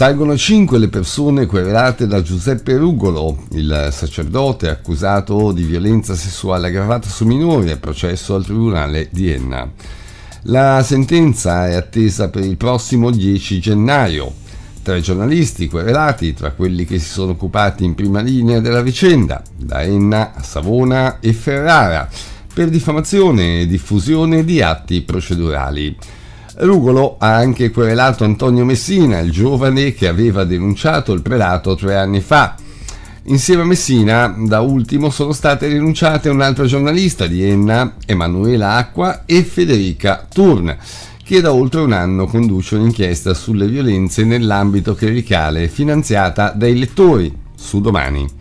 Salgono cinque le persone querelate da Giuseppe Rugolo, il sacerdote accusato di violenza sessuale aggravata su minori, processo al Tribunale di Enna. La sentenza è attesa per il prossimo 10 gennaio. Tre giornalisti querelati tra quelli che si sono occupati in prima linea della vicenda, da Enna a Savona e Ferrara, per diffamazione e diffusione di atti procedurali. Rugolo ha anche querelato Antonio Messina, il giovane che aveva denunciato il prelato tre anni fa. Insieme a Messina, da ultimo, sono state denunciate un'altra giornalista di Enna, Emanuela Acqua e Federica Turn, che da oltre un anno conduce un'inchiesta sulle violenze nell'ambito clericale finanziata dai lettori su domani.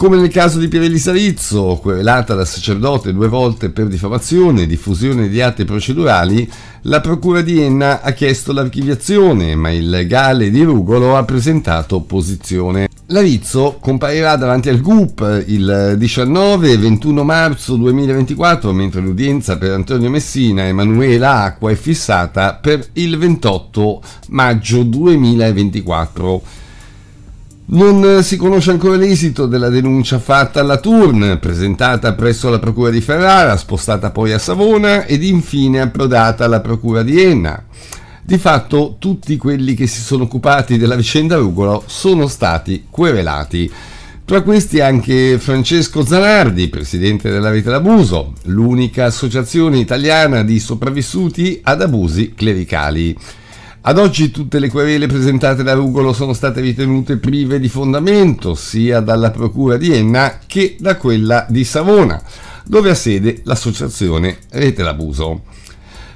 Come nel caso di Pirelli Sarizzo, querelata da sacerdote due volte per diffamazione e diffusione di atti procedurali, la Procura di Enna ha chiesto l'archiviazione, ma il legale di Rugolo ha presentato opposizione. Larizzo comparirà davanti al GUP il 19 e 21 marzo 2024, mentre l'udienza per Antonio Messina e Emanuela Acqua è fissata per il 28 maggio 2024. Non eh, si conosce ancora l'esito della denuncia fatta alla Turn, presentata presso la Procura di Ferrara, spostata poi a Savona ed infine approdata alla Procura di Enna. Di fatto tutti quelli che si sono occupati della vicenda Rugolo sono stati querelati. Tra questi anche Francesco Zanardi, presidente della Rete d'Abuso, l'unica associazione italiana di sopravvissuti ad abusi clericali. Ad oggi tutte le querele presentate da Rugolo sono state ritenute prive di fondamento sia dalla Procura di Enna che da quella di Savona, dove ha sede l'associazione Rete l'Abuso.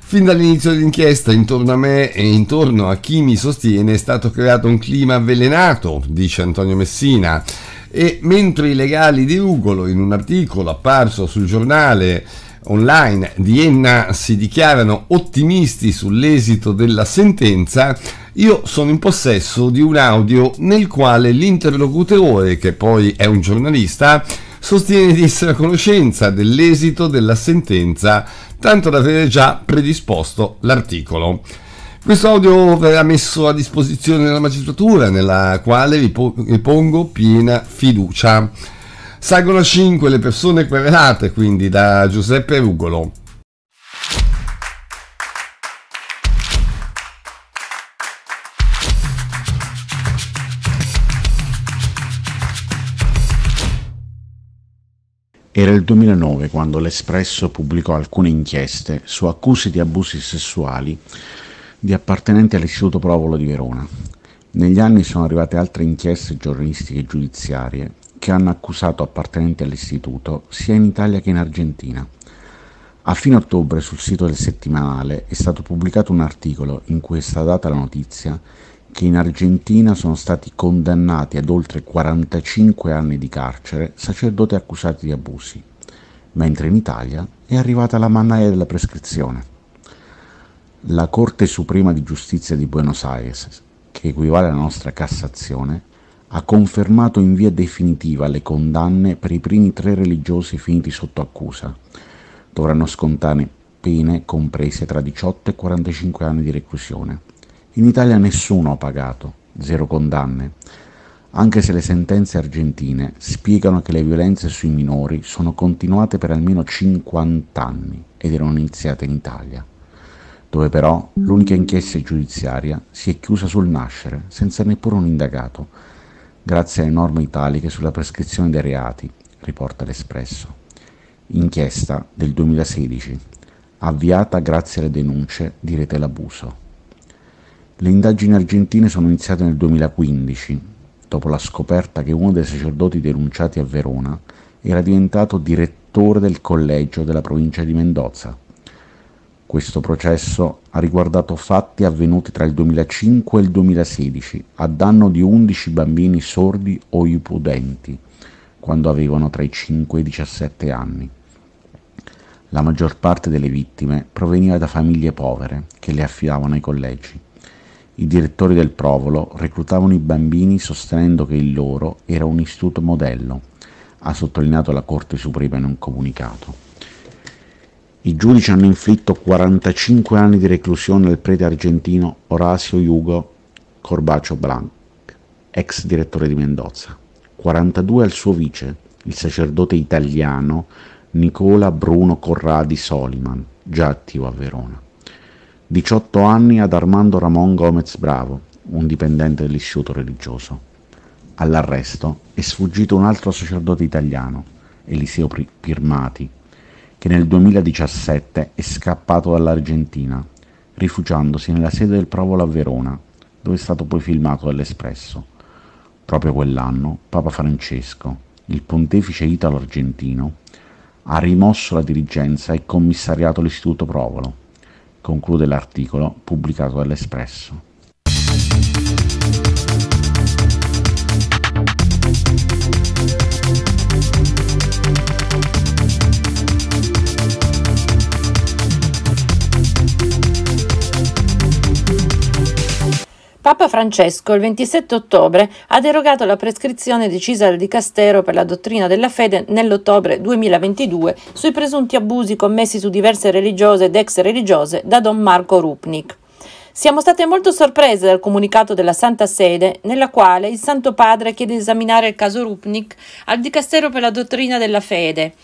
Fin dall'inizio dell'inchiesta, intorno a me e intorno a chi mi sostiene, è stato creato un clima avvelenato, dice Antonio Messina, e mentre i legali di Rugolo, in un articolo apparso sul giornale online di Enna si dichiarano ottimisti sull'esito della sentenza, io sono in possesso di un audio nel quale l'interlocutore, che poi è un giornalista, sostiene di essere a conoscenza dell'esito della sentenza, tanto da avere già predisposto l'articolo. Questo audio verrà messo a disposizione della magistratura, nella quale vi pongo piena fiducia. Salgono 5 le persone querelate, quindi da Giuseppe Rugolo. Era il 2009 quando l'Espresso pubblicò alcune inchieste su accuse di abusi sessuali di appartenenti all'Istituto Provolo di Verona. Negli anni sono arrivate altre inchieste giornalistiche e giudiziarie che hanno accusato appartenenti all'istituto sia in Italia che in Argentina. A fine ottobre sul sito del settimanale è stato pubblicato un articolo in cui è stata data la notizia che in Argentina sono stati condannati ad oltre 45 anni di carcere sacerdoti accusati di abusi, mentre in Italia è arrivata la mannaia della prescrizione. La Corte Suprema di Giustizia di Buenos Aires, che equivale alla nostra Cassazione, ha confermato in via definitiva le condanne per i primi tre religiosi finiti sotto accusa. Dovranno scontare pene comprese tra 18 e 45 anni di reclusione. In Italia nessuno ha pagato, zero condanne, anche se le sentenze argentine spiegano che le violenze sui minori sono continuate per almeno 50 anni ed erano iniziate in Italia, dove però l'unica inchiesta giudiziaria si è chiusa sul nascere, senza neppure un indagato, grazie alle norme italiche sulla prescrizione dei reati, riporta l'Espresso. Inchiesta del 2016, avviata grazie alle denunce di Rete Labuso. Le indagini argentine sono iniziate nel 2015, dopo la scoperta che uno dei sacerdoti denunciati a Verona era diventato direttore del collegio della provincia di Mendoza questo processo ha riguardato fatti avvenuti tra il 2005 e il 2016 a danno di 11 bambini sordi o ipoudenti quando avevano tra i 5 e i 17 anni. La maggior parte delle vittime proveniva da famiglie povere che le affidavano ai collegi. I direttori del provolo reclutavano i bambini sostenendo che il loro era un istituto modello, ha sottolineato la Corte Suprema in un comunicato. I giudici hanno inflitto 45 anni di reclusione al prete argentino Orazio Hugo Corbacio Blanc, ex direttore di Mendoza, 42 al suo vice, il sacerdote italiano Nicola Bruno Corradi Soliman, già attivo a Verona. 18 anni ad Armando Ramon Gomez Bravo, un dipendente dell'istituto religioso. All'arresto è sfuggito un altro sacerdote italiano, Eliseo Pirmati, che nel 2017 è scappato dall'Argentina, rifugiandosi nella sede del Provolo a Verona, dove è stato poi filmato dall'Espresso. Proprio quell'anno Papa Francesco, il pontefice italo-argentino, ha rimosso la dirigenza e commissariato l'istituto Provolo, conclude l'articolo pubblicato dall'Espresso. Papa Francesco il 27 ottobre ha derogato la prescrizione decisa dal Dicastero per la dottrina della fede nell'ottobre 2022 sui presunti abusi commessi su diverse religiose ed ex religiose da Don Marco Rupnik. Siamo state molto sorprese dal comunicato della Santa Sede, nella quale il Santo Padre chiede di esaminare il caso Rupnik al Dicastero per la dottrina della fede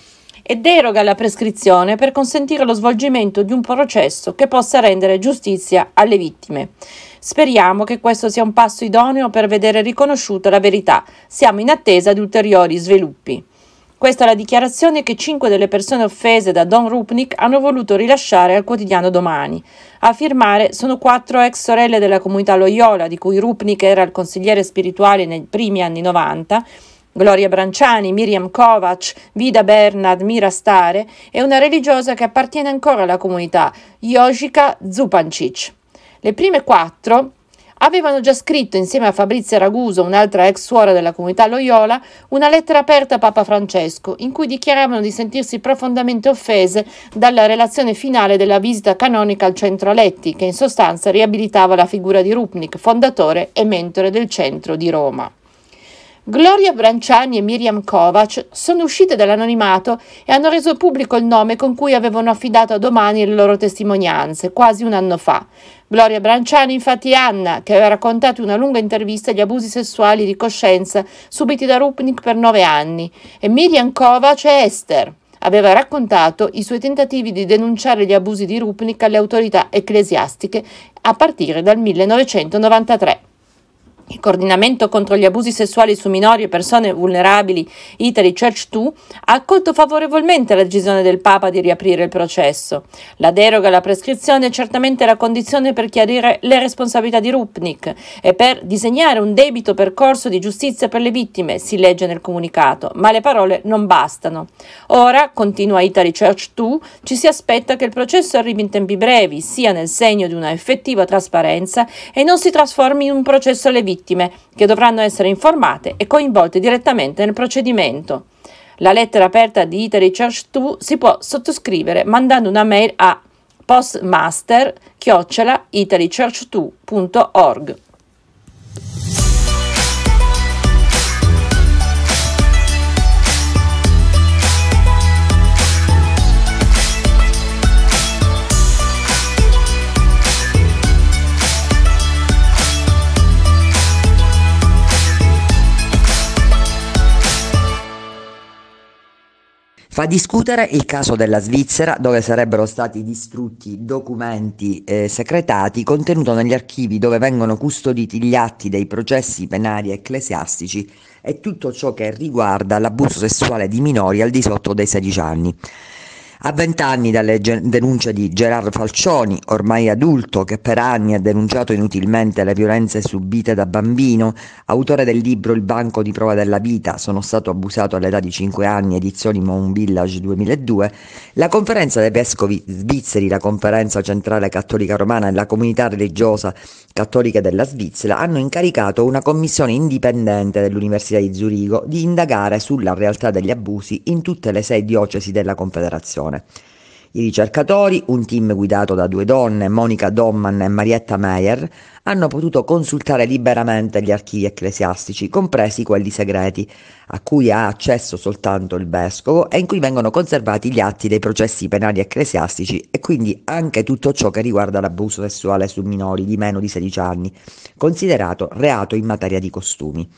e deroga la prescrizione per consentire lo svolgimento di un processo che possa rendere giustizia alle vittime. Speriamo che questo sia un passo idoneo per vedere riconosciuta la verità. Siamo in attesa di ulteriori sviluppi. Questa è la dichiarazione che cinque delle persone offese da Don Rupnik hanno voluto rilasciare al quotidiano domani. A firmare sono quattro ex sorelle della comunità Loyola, di cui Rupnik era il consigliere spirituale nei primi anni 90, Gloria Branciani, Miriam Kovac, Vida Bernard, Mira Stare e una religiosa che appartiene ancora alla comunità, Yoshika Zupancic. Le prime quattro avevano già scritto insieme a Fabrizia Raguso, un'altra ex suora della comunità Loyola, una lettera aperta a Papa Francesco, in cui dichiaravano di sentirsi profondamente offese dalla relazione finale della visita canonica al centro Aletti, che in sostanza riabilitava la figura di Rupnik, fondatore e mentore del centro di Roma. Gloria Branciani e Miriam Kovac sono uscite dall'anonimato e hanno reso pubblico il nome con cui avevano affidato a domani le loro testimonianze, quasi un anno fa. Gloria Branciani, infatti, è Anna, che aveva raccontato in una lunga intervista gli abusi sessuali di coscienza subiti da Rupnik per nove anni, e Miriam Kovac è Esther, aveva raccontato i suoi tentativi di denunciare gli abusi di Rupnik alle autorità ecclesiastiche a partire dal 1993 il coordinamento contro gli abusi sessuali su minori e persone vulnerabili, Italy Church 2, ha accolto favorevolmente la decisione del Papa di riaprire il processo. La deroga alla prescrizione è certamente la condizione per chiarire le responsabilità di Rupnik e per disegnare un debito percorso di giustizia per le vittime, si legge nel comunicato, ma le parole non bastano. Ora, continua Italy Church 2, ci si aspetta che il processo arrivi in tempi brevi, sia nel segno di una effettiva trasparenza e non si trasformi in un processo alle vittime vittime, che dovranno essere informate e coinvolte direttamente nel procedimento. La lettera aperta di Italy Church 2 si può sottoscrivere mandando una mail a postmaster-italychurch2.org. Fa discutere il caso della Svizzera dove sarebbero stati distrutti documenti eh, segretati contenuti negli archivi dove vengono custoditi gli atti dei processi penali ecclesiastici e tutto ciò che riguarda l'abuso sessuale di minori al di sotto dei 16 anni. A vent'anni dalle denunce di Gerard Falcioni, ormai adulto, che per anni ha denunciato inutilmente le violenze subite da bambino, autore del libro Il banco di prova della vita, sono stato abusato all'età di 5 anni, edizioni Moon Village 2002, la conferenza dei vescovi svizzeri, la conferenza centrale cattolica romana e la comunità religiosa cattolica della Svizzera hanno incaricato una commissione indipendente dell'Università di Zurigo di indagare sulla realtà degli abusi in tutte le sei diocesi della Confederazione formazione. I ricercatori, un team guidato da due donne, Monica Domman e Marietta Meyer, hanno potuto consultare liberamente gli archivi ecclesiastici, compresi quelli segreti, a cui ha accesso soltanto il vescovo e in cui vengono conservati gli atti dei processi penali ecclesiastici e quindi anche tutto ciò che riguarda l'abuso sessuale su minori di meno di 16 anni, considerato reato in materia di costumi.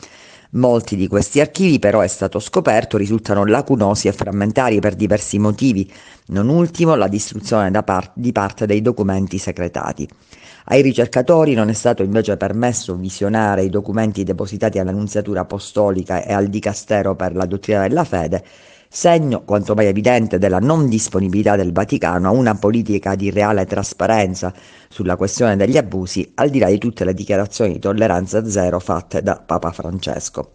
Molti di questi archivi però è stato scoperto risultano lacunosi e frammentari per diversi motivi, non ultimo la distruzione par- di parte dei documenti secretati. Ai ricercatori non è stato invece permesso visionare i documenti depositati all'Annunziatura Apostolica e al Dicastero per la dottrina della fede segno quanto mai evidente della non disponibilità del Vaticano a una politica di reale trasparenza sulla questione degli abusi, al di là di tutte le dichiarazioni di tolleranza zero fatte da Papa Francesco.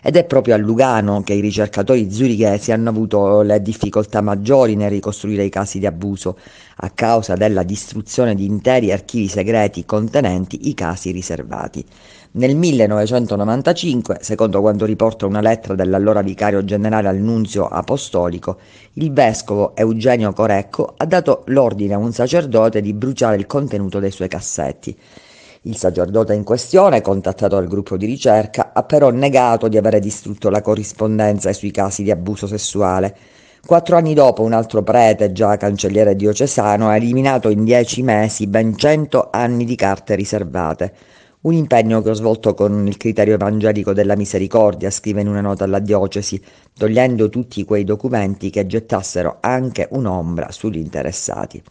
Ed è proprio a Lugano che i ricercatori zurichesi hanno avuto le difficoltà maggiori nel ricostruire i casi di abuso, a causa della distruzione di interi archivi segreti contenenti i casi riservati. Nel 1995, secondo quanto riporta una lettera dell'allora vicario generale al nunzio apostolico, il vescovo Eugenio Corecco ha dato l'ordine a un sacerdote di bruciare il contenuto dei suoi cassetti. Il sacerdote in questione, contattato dal gruppo di ricerca, ha però negato di avere distrutto la corrispondenza sui casi di abuso sessuale. Quattro anni dopo un altro prete, già cancelliere diocesano, ha eliminato in dieci mesi ben cento anni di carte riservate. Un impegno che ho svolto con il criterio evangelico della misericordia, scrive in una nota alla diocesi, togliendo tutti quei documenti che gettassero anche un'ombra sugli interessati.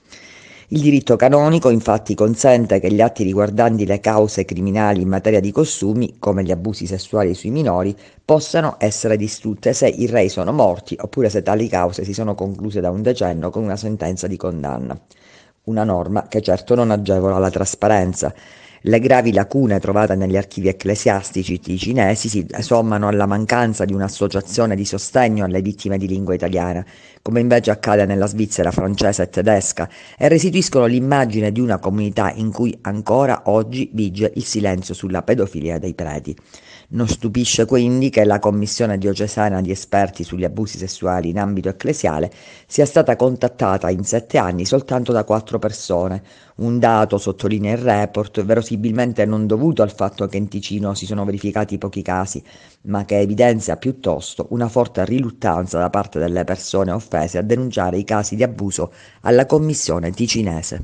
Il diritto canonico infatti consente che gli atti riguardanti le cause criminali in materia di costumi, come gli abusi sessuali sui minori, possano essere distrutte se i rei sono morti oppure se tali cause si sono concluse da un decennio con una sentenza di condanna. Una norma che certo non agevola la trasparenza. Le gravi lacune trovate negli archivi ecclesiastici ticinesi si sommano alla mancanza di un'associazione di sostegno alle vittime di lingua italiana, come invece accade nella Svizzera francese e tedesca, e restituiscono l'immagine di una comunità in cui ancora oggi vige il silenzio sulla pedofilia dei preti. Non stupisce quindi che la commissione diocesana di esperti sugli abusi sessuali in ambito ecclesiale sia stata contattata in sette anni soltanto da quattro persone, un dato, sottolinea il report, verosimilmente non dovuto al fatto che in Ticino si sono verificati pochi casi, ma che evidenzia piuttosto una forte riluttanza da parte delle persone offese a denunciare i casi di abuso alla commissione ticinese.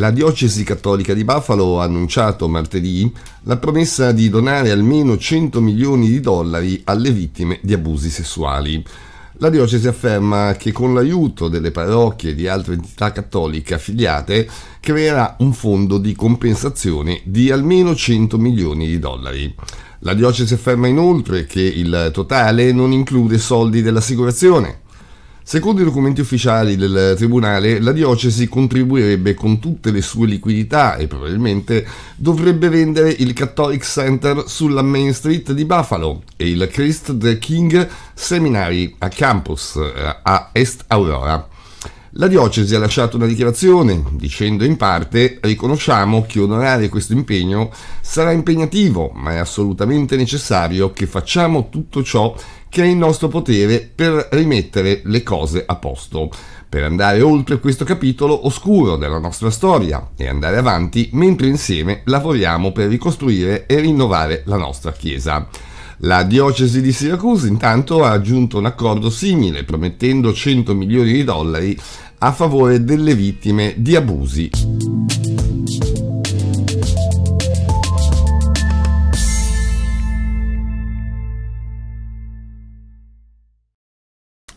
La Diocesi Cattolica di Buffalo ha annunciato martedì la promessa di donare almeno 100 milioni di dollari alle vittime di abusi sessuali. La diocesi afferma che con l'aiuto delle parrocchie e di altre entità cattoliche affiliate creerà un fondo di compensazione di almeno 100 milioni di dollari. La diocesi afferma inoltre che il totale non include soldi dell'assicurazione, Secondo i documenti ufficiali del Tribunale, la diocesi contribuirebbe con tutte le sue liquidità e probabilmente dovrebbe vendere il Catholic Center sulla Main Street di Buffalo e il Christ the King Seminary a campus eh, a Est Aurora. La diocesi ha lasciato una dichiarazione dicendo in parte riconosciamo che onorare questo impegno sarà impegnativo, ma è assolutamente necessario che facciamo tutto ciò che è in nostro potere per rimettere le cose a posto, per andare oltre questo capitolo oscuro della nostra storia e andare avanti mentre insieme lavoriamo per ricostruire e rinnovare la nostra Chiesa. La diocesi di Siracusa intanto ha aggiunto un accordo simile, promettendo 100 milioni di dollari a favore delle vittime di abusi.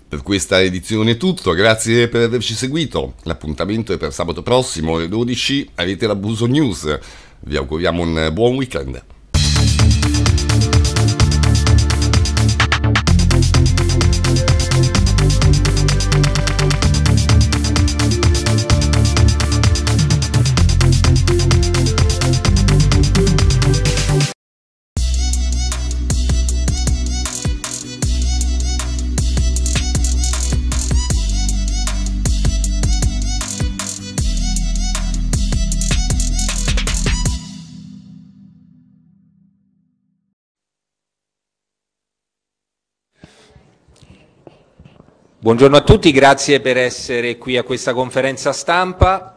Per questa edizione è tutto, grazie per averci seguito. L'appuntamento è per sabato prossimo alle 12, avete l'abuso news. Vi auguriamo un buon weekend. Buongiorno a tutti, grazie per essere qui a questa conferenza stampa.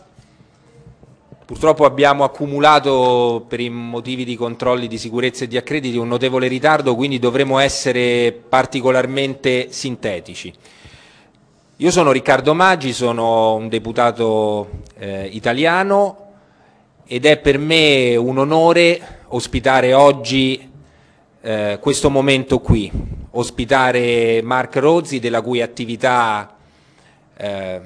Purtroppo abbiamo accumulato per i motivi di controlli di sicurezza e di accrediti un notevole ritardo, quindi dovremo essere particolarmente sintetici. Io sono Riccardo Maggi, sono un deputato eh, italiano ed è per me un onore ospitare oggi eh, questo momento qui, ospitare Mark Rozzi della cui attività eh,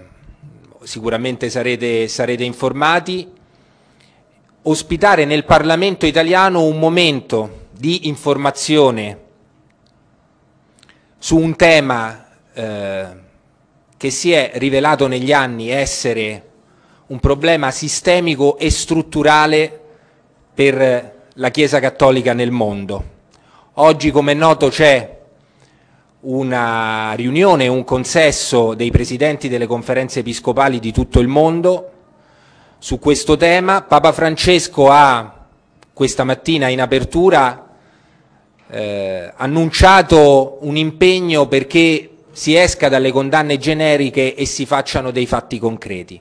sicuramente sarete, sarete informati, ospitare nel Parlamento italiano un momento di informazione su un tema eh, che si è rivelato negli anni essere un problema sistemico e strutturale per la Chiesa Cattolica nel mondo. Oggi, come è noto, c'è una riunione, un consesso dei presidenti delle conferenze episcopali di tutto il mondo su questo tema. Papa Francesco ha questa mattina in apertura eh, annunciato un impegno perché si esca dalle condanne generiche e si facciano dei fatti concreti.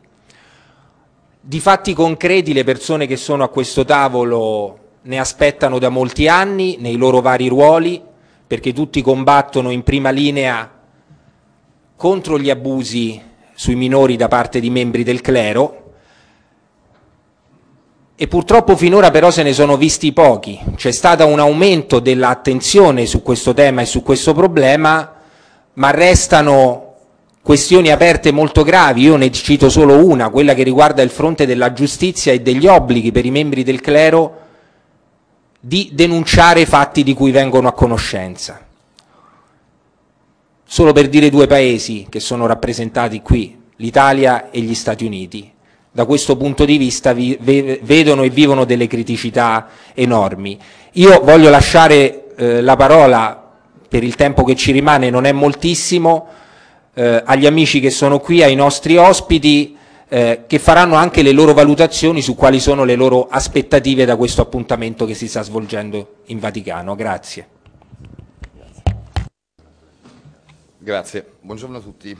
Di fatti concreti le persone che sono a questo tavolo ne aspettano da molti anni nei loro vari ruoli, perché tutti combattono in prima linea contro gli abusi sui minori da parte di membri del clero e purtroppo finora però se ne sono visti pochi, c'è stato un aumento dell'attenzione su questo tema e su questo problema, ma restano questioni aperte molto gravi, io ne cito solo una, quella che riguarda il fronte della giustizia e degli obblighi per i membri del clero di denunciare fatti di cui vengono a conoscenza. Solo per dire due paesi che sono rappresentati qui, l'Italia e gli Stati Uniti, da questo punto di vista vi, ve, vedono e vivono delle criticità enormi. Io voglio lasciare eh, la parola, per il tempo che ci rimane, non è moltissimo, eh, agli amici che sono qui, ai nostri ospiti, eh, che faranno anche le loro valutazioni su quali sono le loro aspettative da questo appuntamento che si sta svolgendo in Vaticano. Grazie. Grazie, buongiorno a tutti.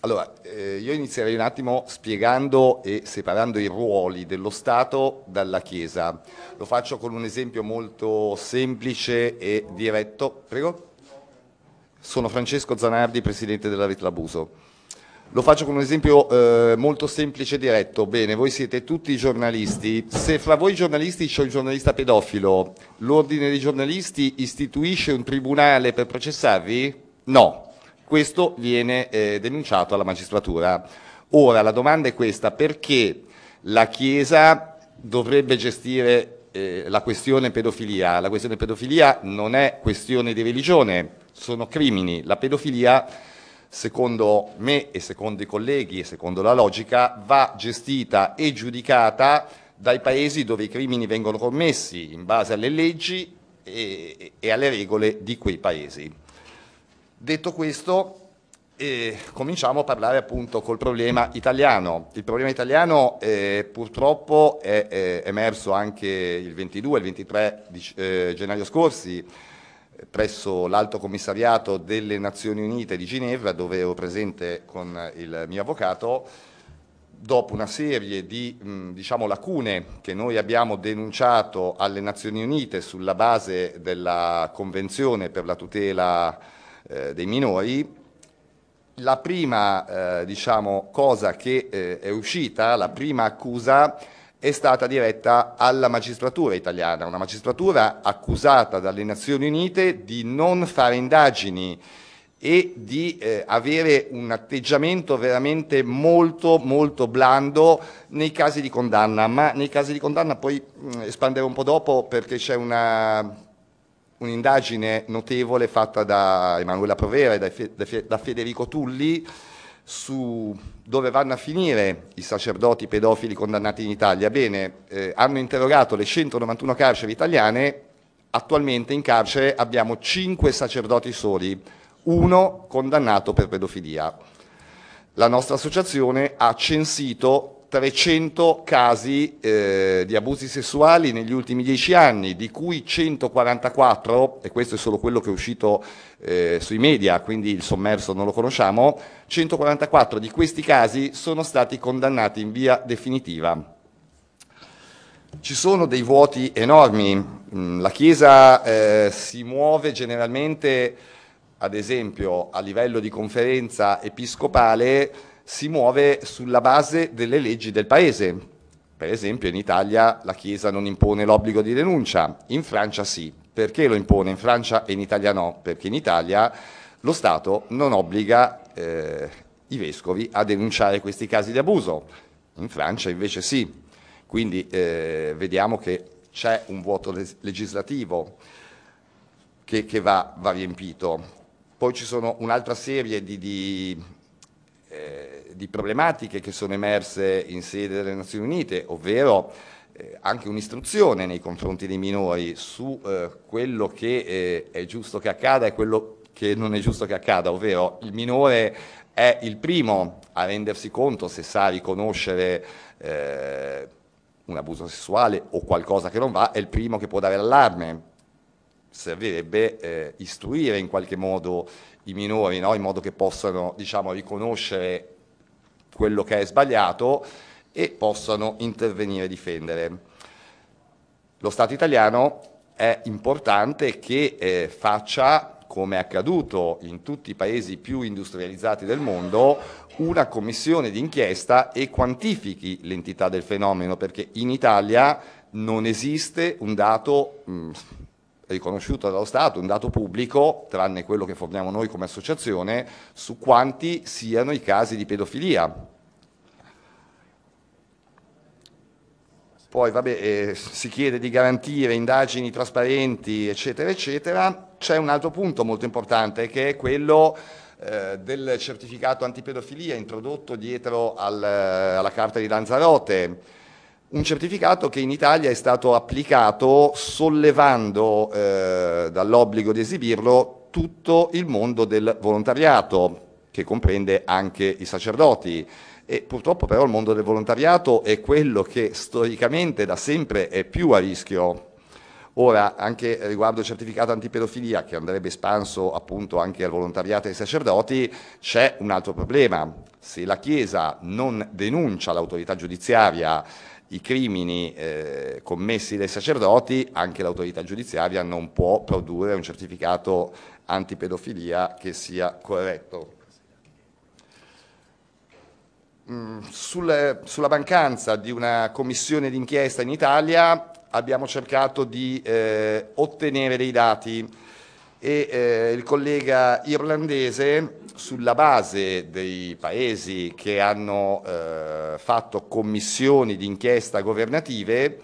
Allora, eh, io inizierei un attimo spiegando e separando i ruoli dello Stato dalla Chiesa. Lo faccio con un esempio molto semplice e diretto. Prego. Sono Francesco Zanardi, presidente della Rete Labuso. Lo faccio con un esempio eh, molto semplice e diretto. Bene, voi siete tutti giornalisti. Se fra voi giornalisti c'è un giornalista pedofilo, l'ordine dei giornalisti istituisce un tribunale per processarvi? No. Questo viene eh, denunciato alla magistratura. Ora, la domanda è questa. Perché la Chiesa dovrebbe gestire eh, la questione pedofilia? La questione pedofilia non è questione di religione, sono crimini. La pedofilia secondo me e secondo i colleghi e secondo la logica, va gestita e giudicata dai paesi dove i crimini vengono commessi in base alle leggi e, e alle regole di quei paesi. Detto questo, eh, cominciamo a parlare appunto col problema italiano. Il problema italiano eh, purtroppo è, è, emerso anche il 22 e il 23 di, eh, gennaio scorsi presso l'Alto Commissariato delle Nazioni Unite di Ginevra, dove ero presente con il mio avvocato, dopo una serie di diciamo, lacune che noi abbiamo denunciato alle Nazioni Unite sulla base della Convenzione per la tutela eh, dei minori, la prima eh, diciamo, cosa che eh, è uscita, la prima accusa è stata diretta alla magistratura italiana, una magistratura accusata dalle Nazioni Unite di non fare indagini e di eh, avere un atteggiamento veramente molto molto blando nei casi di condanna, ma nei casi di condanna poi mh, mm, espanderò un po' dopo perché c'è un'indagine notevole fatta da Emanuela Provera e da, da Federico Tulli su dove vanno a finire i sacerdoti pedofili condannati in Italia. Bene, eh, hanno interrogato le 191 carceri italiane, attualmente in carcere abbiamo 5 sacerdoti soli, uno condannato per pedofilia. La nostra associazione ha censito 300 casi eh, di abusi sessuali negli ultimi 10 anni, di cui 144, e questo è solo quello che è uscito eh, sui media, quindi il sommerso non lo conosciamo, 144 di questi casi sono stati condannati in via definitiva. Ci sono dei vuoti enormi, mm, la Chiesa eh, si muove generalmente, ad esempio, a livello di conferenza episcopale, si muove sulla base delle leggi del paese. Per esempio in Italia la Chiesa non impone l'obbligo di denuncia, in Francia sì. Perché lo impone in Francia e in Italia no? Perché in Italia lo Stato non obbliga eh, i vescovi a denunciare questi casi di abuso, in Francia invece sì. Quindi eh, vediamo che c'è un vuoto legislativo che, che va, va, riempito. Poi ci sono un'altra serie di, di eh, di problematiche che sono emerse in sede delle Nazioni Unite, ovvero eh, anche un'istruzione nei confronti dei minori su eh, quello che eh, è giusto che accada e quello che non è giusto che accada, ovvero il minore è il primo a rendersi conto se sa riconoscere eh, un abuso sessuale o qualcosa che non va, è il primo che può dare l'allarme. Servirebbe istruire in qualche modo i minori no? in modo che possano diciamo, riconoscere quello che è sbagliato e possano intervenire e difendere. Lo Stato italiano è importante che eh, faccia, come è accaduto in tutti i paesi più industrializzati del mondo, una commissione d'inchiesta e quantifichi l'entità del fenomeno, perché in Italia non esiste un dato mh, mm, riconosciuto dallo Stato, un dato pubblico, tranne quello che forniamo noi come associazione, su quanti siano i casi di pedofilia. Poi vabbè, eh, si chiede di garantire indagini trasparenti, eccetera, eccetera. C'è un altro punto molto importante che è quello eh, del certificato antipedofilia introdotto dietro al, alla Carta di Lanzarote un certificato che in Italia è stato applicato sollevando eh, dall'obbligo di esibirlo tutto il mondo del volontariato, che comprende anche i sacerdoti. E purtroppo però il mondo del volontariato è quello che storicamente da sempre è più a rischio. Ora, anche riguardo il certificato antipedofilia, che andrebbe espanso appunto anche al volontariato e ai sacerdoti, c'è un altro problema. Se la Chiesa non denuncia l'autorità giudiziaria i crimini eh, commessi dai sacerdoti, anche l'autorità giudiziaria non può produrre un certificato antipedofilia che sia corretto. Mm, sul, sulla mancanza di una commissione d'inchiesta in Italia abbiamo cercato di eh, ottenere dei dati e eh, il collega irlandese sulla base dei paesi che hanno eh, fatto commissioni di inchiesta governative,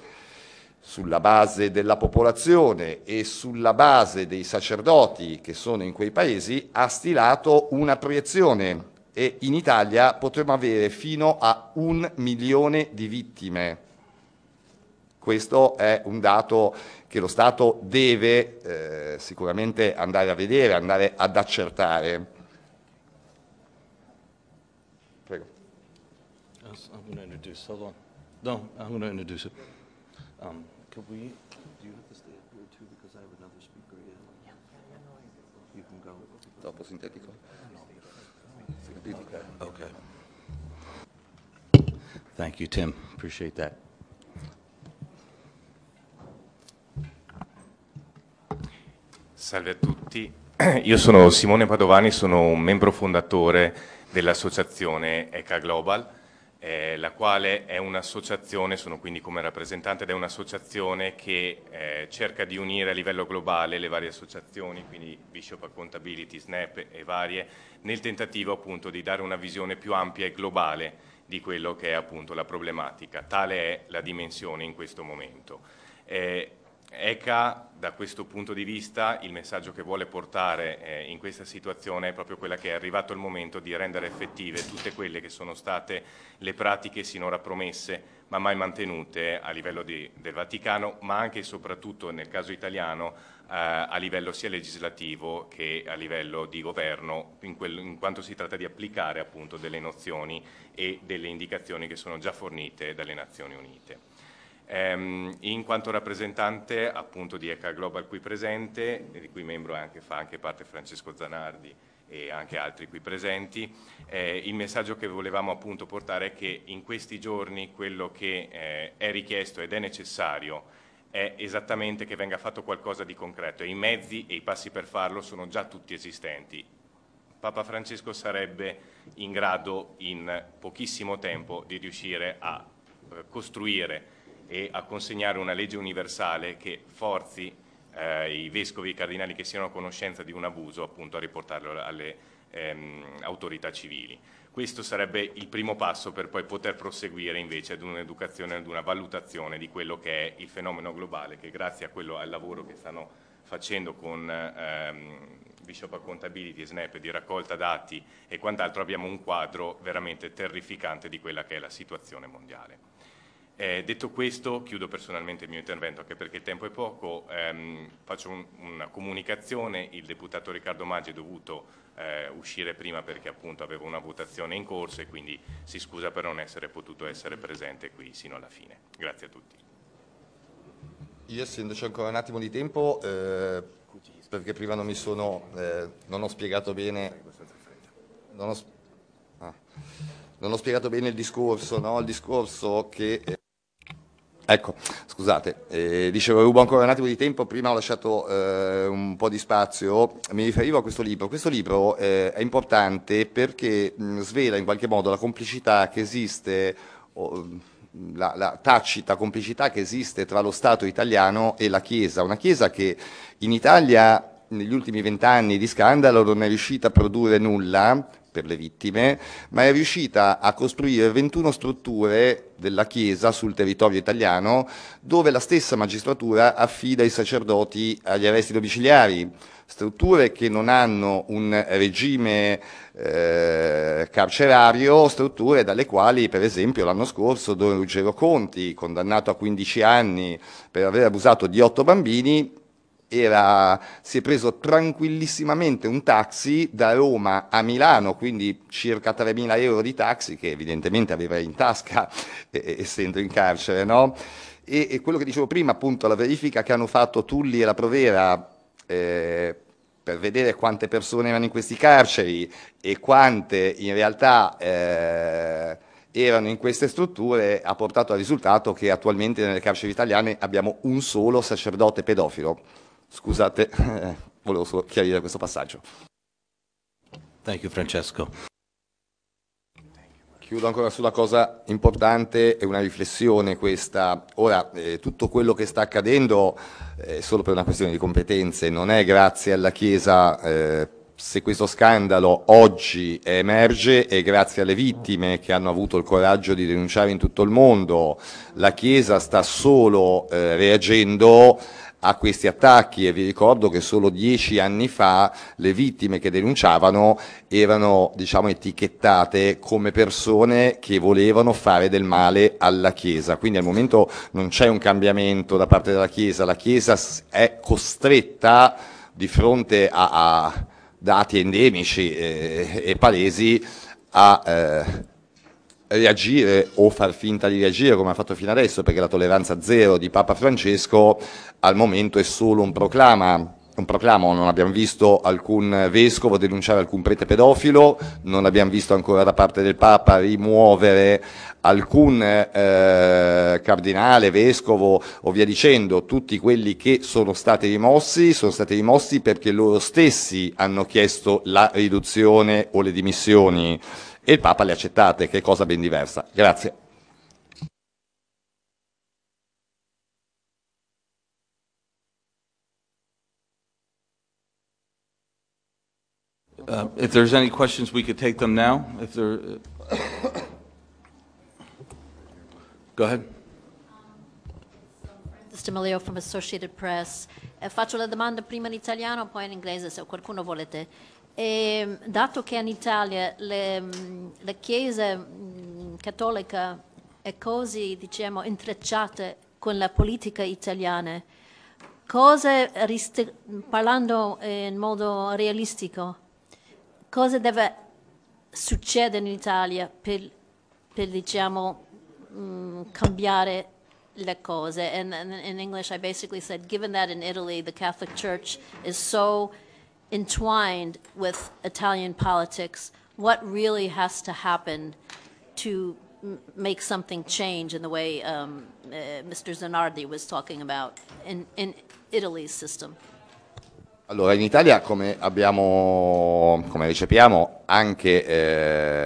sulla base della popolazione e sulla base dei sacerdoti che sono in quei paesi, ha stilato una proiezione e in Italia potremmo avere fino a un milione di vittime. Questo è un dato che lo Stato deve eh, sicuramente andare a vedere, andare ad accertare. Prego. Uh, I'm going to introduce, hold on. No, I'm going to introduce it. Um, can we, do you have to stay up here too because I have another speaker here? You can go. Dopo sintetico? No. Okay. okay. Thank you, Tim. Appreciate that. Salve a tutti, io sono Simone Padovani, sono un membro fondatore dell'associazione ECA Global, eh, la quale è un'associazione, sono quindi come rappresentante ed è un'associazione che eh, cerca di unire a livello globale le varie associazioni, quindi Bishop Accountability, SNAP e varie, nel tentativo appunto di dare una visione più ampia e globale di quello che è appunto la problematica. Tale è la dimensione in questo momento. Eh, ECA da questo punto di vista il messaggio che vuole portare eh, in questa situazione è proprio quella che è arrivato il momento di rendere effettive tutte quelle che sono state le pratiche sinora promesse ma mai mantenute a livello di, del Vaticano ma anche e soprattutto nel caso italiano eh, a livello sia legislativo che a livello di governo in, quel, in quanto si tratta di applicare appunto delle nozioni e delle indicazioni che sono già fornite dalle Nazioni Unite. Ehm, in quanto rappresentante appunto di ECA Global qui presente, di cui membro anche, fa anche parte Francesco Zanardi e anche altri qui presenti, eh, il messaggio che volevamo appunto portare è che in questi giorni quello che eh, è richiesto ed è necessario è esattamente che venga fatto qualcosa di concreto e i mezzi e i passi per farlo sono già tutti esistenti. Papa Francesco sarebbe in grado in pochissimo tempo di riuscire a eh, costruire e a consegnare una legge universale che forzi eh, i vescovi e i cardinali che siano a conoscenza di un abuso appunto a riportarlo alle ehm, autorità civili. Questo sarebbe il primo passo per poi poter proseguire invece ad un'educazione, ad una valutazione di quello che è il fenomeno globale che grazie a quello, al lavoro che stanno facendo con ehm, Bishop Accountability, SNAP di raccolta dati e quant'altro abbiamo un quadro veramente terrificante di quella che è la situazione mondiale. Eh, detto questo, chiudo personalmente il mio intervento, anche perché il tempo è poco, ehm, faccio un, una comunicazione, il deputato Riccardo Maggi è dovuto eh, uscire prima perché appunto avevo una votazione in corso e quindi si scusa per non essere potuto essere presente qui sino alla fine. Grazie a tutti. Io essendoci ancora un attimo di tempo, eh, perché prima non mi sono, eh, non ho spiegato bene... Non ho, ah non ho spiegato bene il discorso, no? il discorso che eh, Ecco, scusate, eh, dicevo avevo ancora un attimo di tempo, prima ho lasciato eh, un po' di spazio, mi riferivo a questo libro. Questo libro eh, è importante perché mh, mm, svela in qualche modo la complicità che esiste, oh, la, la, tacita complicità che esiste tra lo Stato italiano e la Chiesa, una Chiesa che in Italia negli ultimi vent'anni di scandalo non è riuscita a produrre nulla, per le vittime, ma è riuscita a costruire 21 strutture della Chiesa sul territorio italiano dove la stessa magistratura affida i sacerdoti agli arresti domiciliari, strutture che non hanno un regime eh, carcerario, strutture dalle quali per esempio l'anno scorso Don Ruggero Conti, condannato a 15 anni per aver abusato di 8 bambini, era, si è preso tranquillissimamente un taxi da Roma a Milano, quindi circa 3.000 euro di taxi che evidentemente aveva in tasca eh, essendo in carcere. No? E, e, quello che dicevo prima, appunto, la verifica che hanno fatto Tulli e la Provera eh, per vedere quante persone erano in questi carceri e quante in realtà... Eh, erano in queste strutture ha portato al risultato che attualmente nelle carceri italiane abbiamo un solo sacerdote pedofilo. Scusate, eh, volevo solo chiarire questo passaggio. Thank you Francesco. Chiudo ancora sulla cosa importante, e una riflessione questa. Ora, eh, tutto quello che sta accadendo eh, è solo per una questione di competenze, non è grazie alla Chiesa eh, se questo scandalo oggi emerge è grazie alle vittime che hanno avuto il coraggio di denunciare in tutto il mondo. La Chiesa sta solo eh, reagendo a questi attacchi e vi ricordo che solo dieci anni fa le vittime che denunciavano erano diciamo, etichettate come persone che volevano fare del male alla Chiesa, quindi al momento non c'è un cambiamento da parte della Chiesa, la Chiesa è costretta di fronte a, a dati endemici eh, e palesi a eh, reagire o far finta di reagire come ha fatto fino adesso, perché la tolleranza zero di Papa Francesco al momento è solo un proclama. Un proclamo, non abbiamo visto alcun vescovo denunciare alcun prete pedofilo, non abbiamo visto ancora da parte del Papa rimuovere alcun eh, cardinale, vescovo o via dicendo, tutti quelli che sono stati rimossi sono stati rimossi perché loro stessi hanno chiesto la riduzione o le dimissioni e il Papa le accettate, che è cosa ben diversa. Grazie. Uh, if there's any questions, we could take them now. If there, uh... go ahead. D'Amelio from Associated Press. Eh, faccio la domanda prima in italiano, poi in inglese, se qualcuno volete. E, ehm, dato che in Italia le, mm, la Chiesa mm, cattolica è così, diciamo, intrecciata con la politica italiana, cosa, parlando in modo realistico, cosa deve succedere in Italia per, per diciamo, mm, cambiare le cose? And, and in English I basically said, given that in Italy the Catholic Church is so entwined with Italian politics, what really has to happen to make something change in the way um, uh, Mr. Zanardi was talking about in, in Italy's system? Allora, in Italia come, abbiamo, come recepiamo anche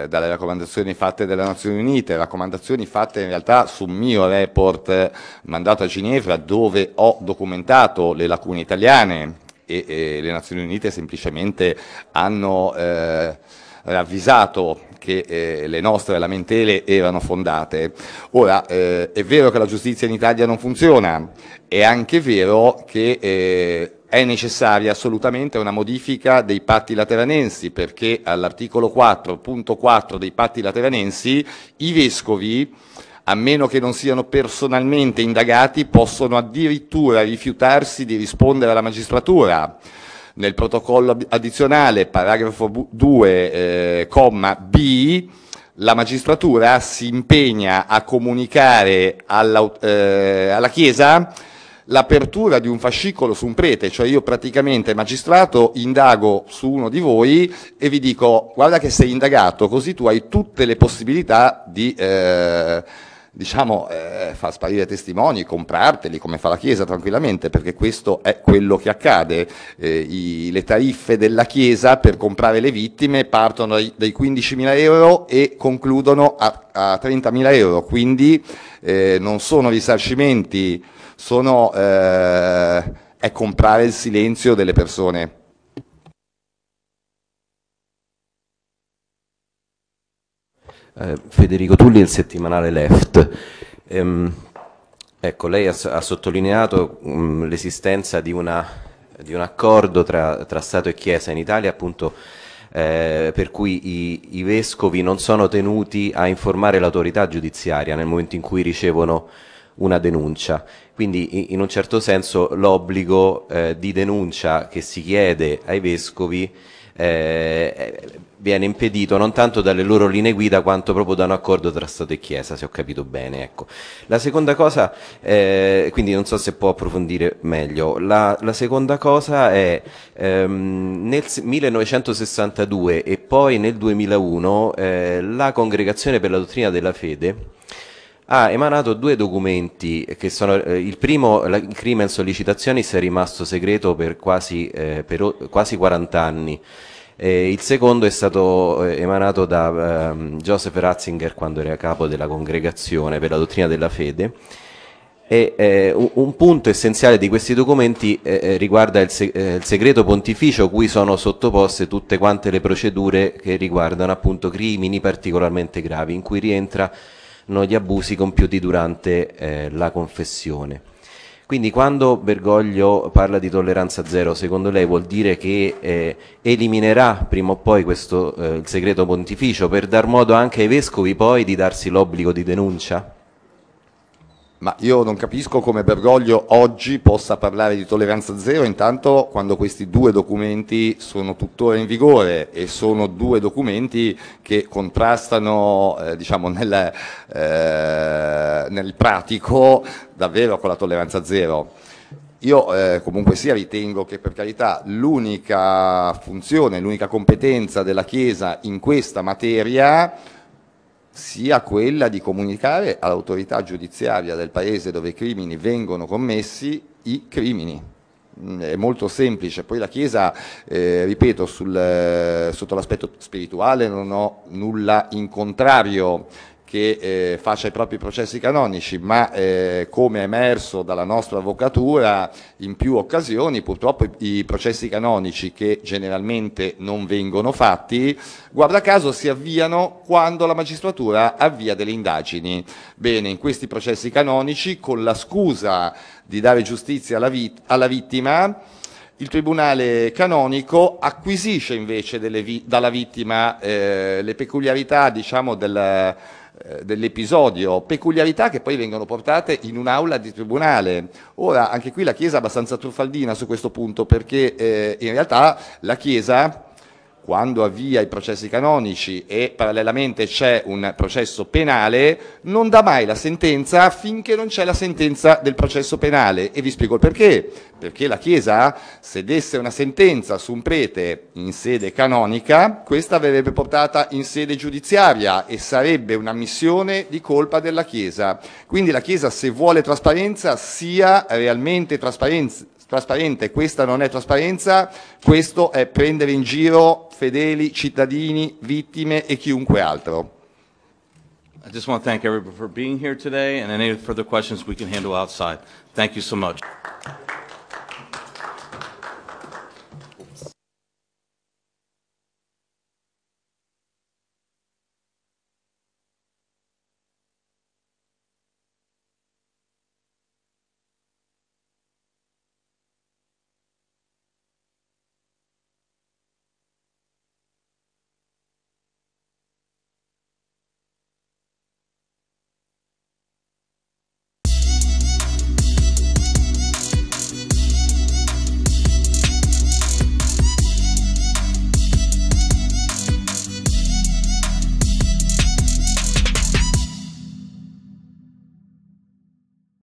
eh, dalle raccomandazioni fatte dalle Nazioni Unite, raccomandazioni fatte in realtà sul mio report eh, mandato a Ginevra dove ho documentato le lacune italiane, e, e le Nazioni Unite semplicemente hanno eh, ravvisato che eh, le nostre lamentele erano fondate. Ora, eh, è vero che la giustizia in Italia non funziona, è anche vero che eh, è necessaria assolutamente una modifica dei patti lateranensi perché all'articolo 4.4 dei patti lateranensi i vescovi a meno che non siano personalmente indagati, possono addirittura rifiutarsi di rispondere alla magistratura. Nel protocollo addizionale, paragrafo 2, eh, comma B, la magistratura si impegna a comunicare alla, eh, alla Chiesa l'apertura di un fascicolo su un prete, cioè io praticamente magistrato indago su uno di voi e vi dico guarda che sei indagato, così tu hai tutte le possibilità di... Eh, diciamo, eh, far sparire testimoni, comprarteli come fa la Chiesa tranquillamente, perché questo è quello che accade. Eh, i, le tariffe della Chiesa per comprare le vittime partono dai, 15.000 euro e concludono a, a 30.000 euro, quindi eh, non sono risarcimenti, sono, eh, è comprare il silenzio delle persone. eh, Federico Tulli del settimanale Left. Ehm, ecco, lei ha, ha sottolineato mm, l'esistenza di, di, un accordo tra, tra, Stato e Chiesa in Italia, appunto eh, per cui i, i, vescovi non sono tenuti a informare l'autorità giudiziaria nel momento in cui ricevono una denuncia. Quindi in un certo senso l'obbligo eh, di denuncia che si chiede ai vescovi eh, eh, viene impedito non tanto dalle loro linee guida quanto proprio da un accordo tra Stato e Chiesa, se ho capito bene. Ecco. La seconda cosa, eh, quindi non so se può approfondire meglio, la, la seconda cosa è ehm, nel 1962 e poi nel 2001 eh, la Congregazione per la Dottrina della Fede ha emanato due documenti che sono eh, il primo la, il crimen sollicitazioni è rimasto segreto per quasi, eh, per, quasi 40 anni eh, il secondo è stato eh, emanato da ehm, Joseph Ratzinger quando era capo della congregazione per la dottrina della fede e, eh, un punto essenziale di questi documenti eh, riguarda il, se, il segreto pontificio cui sono sottoposte tutte quante le procedure che riguardano appunto crimini particolarmente gravi in cui rientra gli abusi compiuti durante eh, la confessione. Quindi quando Bergoglio parla di tolleranza zero, secondo lei vuol dire che eh, eliminerà prima o poi questo, eh, il segreto pontificio per dar modo anche ai vescovi poi di darsi l'obbligo di denuncia? Ma io non capisco come Bergoglio oggi possa parlare di tolleranza zero, intanto quando questi due documenti sono tuttora in vigore e sono due documenti che contrastano eh, diciamo nel, eh, nel, pratico davvero con la tolleranza zero. Io eh, comunque sia ritengo che per carità l'unica funzione, l'unica competenza della Chiesa in questa materia sia quella di comunicare all'autorità giudiziaria del paese dove i crimini vengono commessi i crimini. Mm, è molto semplice, poi la Chiesa, eh, ripeto, sul, eh, sotto l'aspetto spirituale non ho nulla in contrario, che eh, faccia i propri processi canonici, ma eh, come è emerso dalla nostra avvocatura in più occasioni, purtroppo i, i processi canonici che generalmente non vengono fatti, guarda caso si avviano quando la magistratura avvia delle indagini. Bene, in questi processi canonici, con la scusa di dare giustizia alla, vit alla vittima, il tribunale canonico acquisisce invece vi dalla vittima eh, le peculiarità diciamo, del, eh, dell'episodio, peculiarità che poi vengono portate in un'aula di tribunale. Ora, anche qui la Chiesa è abbastanza truffaldina su questo punto perché eh, in realtà la Chiesa quando avvia i processi canonici e parallelamente c'è un processo penale, non dà mai la sentenza finché non c'è la sentenza del processo penale. E vi spiego il perché. Perché la Chiesa, se desse una sentenza su un prete in sede canonica, questa verrebbe portata in sede giudiziaria e sarebbe una missione di colpa della Chiesa. Quindi la Chiesa, se vuole trasparenza, sia realmente trasparenza trasparente, questa non è trasparenza, questo è prendere in giro fedeli, cittadini, vittime e chiunque altro. I just want to thank everyone for being here today and any further questions we can handle outside. Thank you so much.